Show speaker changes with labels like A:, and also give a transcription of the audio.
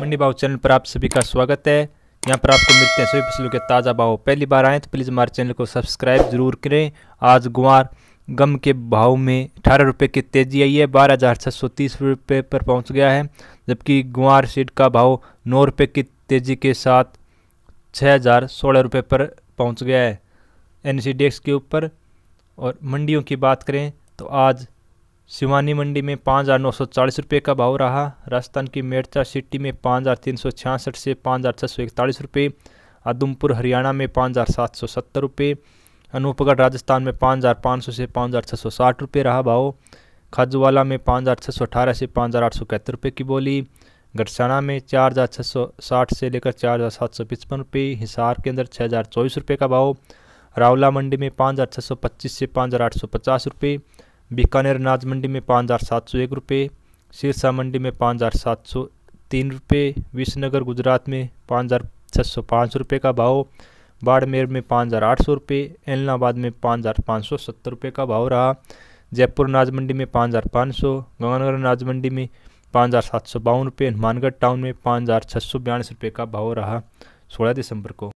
A: मंडी भाव चैनल पर आप सभी का स्वागत है यहाँ पर आपको मिलते हैं सभी फसलों के ताज़ा भाव पहली बार आए तो प्लीज़ हमारे चैनल को सब्सक्राइब जरूर करें आज गुआर गम के भाव में अठारह रुपये की तेज़ी आई है बारह हज़ार छः सौ तीस रुपये पर पहुँच गया है जबकि गुआर सीड का भाव नौ रुपये की तेज़ी के साथ छः हज़ार सोलह रुपये पर पहुँच गया है एन के ऊपर और मंडियों की बात करें तो आज शिवानी मंडी में पाँच हज़ार नौ सौ चालीस रुपये का भाव रहा राजस्थान की मेरचा सिटी में पाँच हज़ार तीन सौ छियासठ से पाँच हज़ार छः सौ इकतालीस रुपये आदमपुर हरियाणा में पाँच हज़ार सात सौ सत्तर रुपये अनूपगढ़ राजस्थान में पाँच हज़ार पाँच सौ से पाँच हज़ार छः सौ साठ रुपये रहा भाव खाजूवाला में पाँच हज़ार छः सौ अठारह से पाँच हज़ार आठ सौ इकहत्तर रुपये की बोली गढ़साना में चार हज़ार छः सौ साठ से लेकर चार हज़ार सात सौ पचपन रुपये हिसार के अंदर छः हज़ार चौबीस रुपये का भाव रावला मंडी में पाँच हज़ार छः सौ पच्चीस से पाँच हज़ार आठ सौ पचास रुपये बीकानेर अनाज मंडी में पाँच हज़ार सात सौ एक रुपये सिरसा मंडी में पाँच हज़ार सात सौ तीन रुपये विसनगर गुजरात में पाँच हज़ार छः सौ पाँच रुपये का भाव बाड़मेर में पाँच हज़ार आठ सौ रुपये एलनाबाद में पाँच हज़ार पाँच सौ सत्तर रुपये का भाव रहा जयपुर अनाज मंडी में पाँच हज़ार पाँच सौ गंगानगर अनाज मंडी में पाँच हज़ार सात सौ बावन रुपये हनुमानगढ़ टाउन में पाँच हज़ार छः सौ बयालीस रुपये का भाव रहा सोलह दिसंबर को